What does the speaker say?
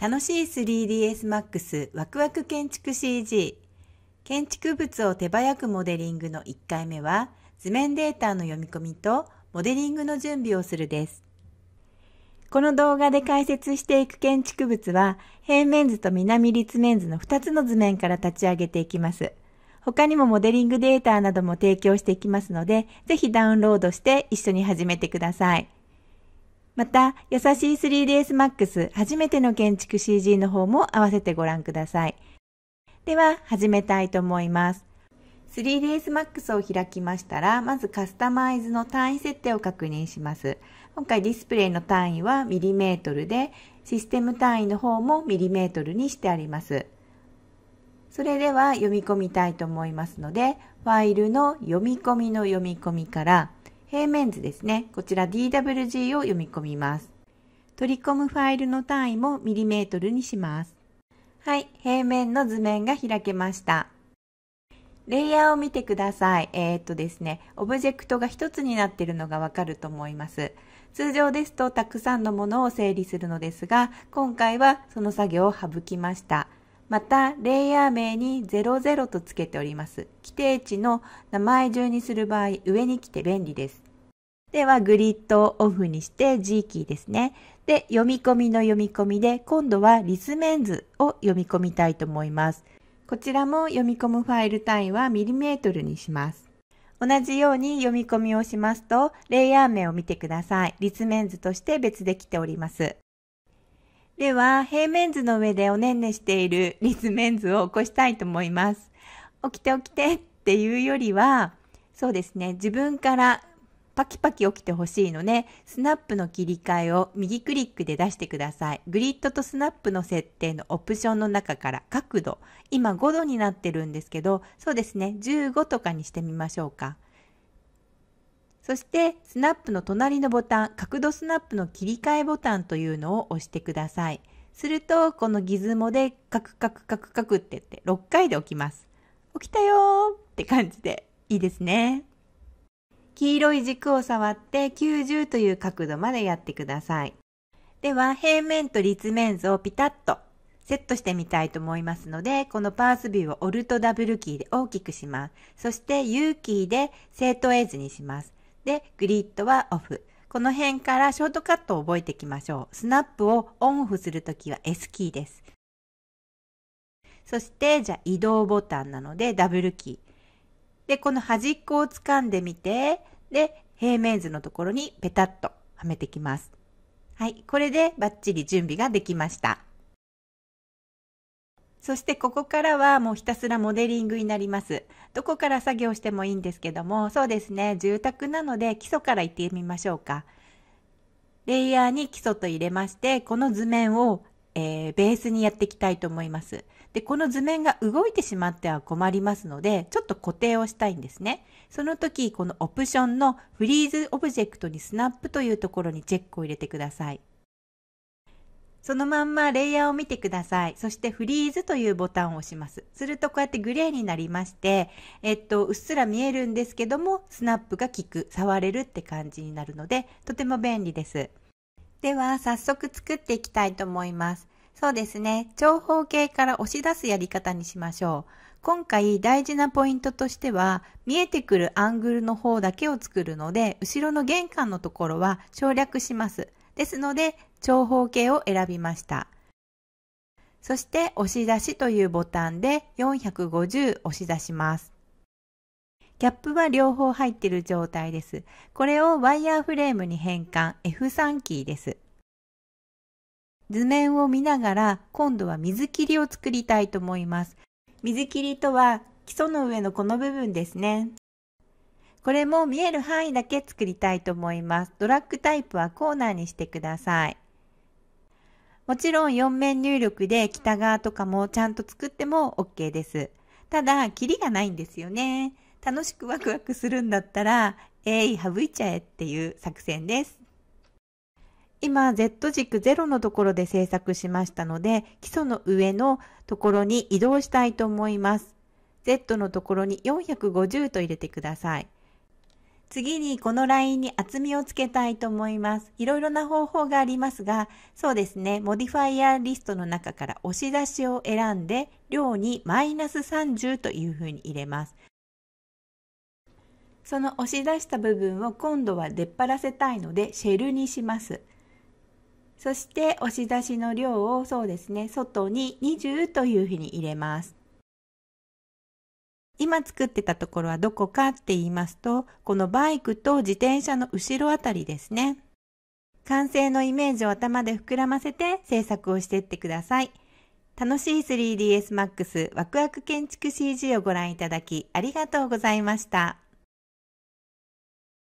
楽しい 3DS Max ワクワク建築 CG 建築物を手早くモデリングの1回目は図面データの読み込みとモデリングの準備をするです。この動画で解説していく建築物は平面図と南立面図の2つの図面から立ち上げていきます。他にもモデリングデータなども提供していきますので、ぜひダウンロードして一緒に始めてください。また、優しい 3ds Max 初めての建築 CG の方も合わせてご覧ください。では、始めたいと思います。3ds Max を開きましたら、まずカスタマイズの単位設定を確認します。今回ディスプレイの単位はミリメートルで、システム単位の方もミリメートルにしてあります。それでは読み込みたいと思いますので、ファイルの読み込みの読み込みから、平面図ですね。こちら DWG を読み込みます。取り込むファイルの単位もミリメートルにします。はい、平面の図面が開けました。レイヤーを見てください。えー、っとですね、オブジェクトが一つになっているのがわかると思います。通常ですとたくさんのものを整理するのですが、今回はその作業を省きました。また、レイヤー名に00と付けております。規定値の名前順にする場合、上に来て便利です。では、グリッドをオフにして G キーですね。で、読み込みの読み込みで、今度はリスメンズを読み込みたいと思います。こちらも読み込むファイル単位はミリメートルにします。同じように読み込みをしますと、レイヤー名を見てください。立面図として別できております。では、平面図の上でおねんねしている立面図を起こしたいと思います。起きて起きてっていうよりは、そうですね、自分からパキパキ起きてほしいので、スナップの切り替えを右クリックで出してください。グリッドとスナップの設定のオプションの中から角度、今5度になってるんですけど、そうですね、15とかにしてみましょうか。そしてスナップの隣のボタン、角度スナップの切り替えボタンというのを押してください。すると、このギズモでカクカクカクカクって言って6回で起きます。起きたよーって感じでいいですね。黄色い軸を触って90という角度までやってください。では、平面と立面図をピタッとセットしてみたいと思いますので、このパースビューをオルトダブルキーで大きくします。そして U キーで正当イズにします。で、グリッドはオフ。この辺からショートカットを覚えていきましょう。スナップをオンオフするときは S キーです。そして、じゃあ移動ボタンなのでダブルキー。で、この端っこを掴んでみて、で、平面図のところにペタッとはめてきます。はい、これでバッチリ準備ができました。そしてここからはもうひたすらモデリングになります。どこから作業してもいいんですけども、そうですね、住宅なので基礎から行ってみましょうか。レイヤーに基礎と入れまして、この図面を、えー、ベースにやっていきたいと思います。で、この図面が動いてしまっては困りますので、ちょっと固定をしたいんですね。その時、このオプションのフリーズオブジェクトにスナップというところにチェックを入れてください。そのまんまレイヤーを見てください。そしてフリーズというボタンを押します。するとこうやってグレーになりまして、えっと、うっすら見えるんですけども、スナップが効く、触れるって感じになるので、とても便利です。では、早速作っていきたいと思います。そうですね。長方形から押し出すやり方にしましょう。今回大事なポイントとしては、見えてくるアングルの方だけを作るので、後ろの玄関のところは省略します。ですので、長方形を選びました。そして、押し出しというボタンで450押し出します。キャップは両方入っている状態です。これをワイヤーフレームに変換 F3 キーです。図面を見ながら今度は水切りを作りたいと思います。水切りとは基礎の上のこの部分ですね。これも見える範囲だけ作りたいと思います。ドラッグタイプはコーナーにしてください。もちろん4面入力で北側とかもちゃんと作っても OK です。ただ、キリがないんですよね。楽しくワクワクするんだったら、えい、省いちゃえっていう作戦です。今 Z 軸0のところで制作しましたので基礎の上のところに移動したいと思います。Z のところに450と入れてください。次にこのラインに厚みをつけたいと思います。いろいろな方法がありますが、そうですね、モディファイアリストの中から押し出しを選んで、量にマイナス30というふうに入れます。その押し出した部分を今度は出っ張らせたいので、シェルにします。そして押し出しの量をそうですね、外に20というふうに入れます。今作ってたところはどこかって言いますと、このバイクと自転車の後ろあたりですね。完成のイメージを頭で膨らませて制作をしていってください。楽しい 3ds Max ワクワク建築 CG をご覧いただきありがとうございました。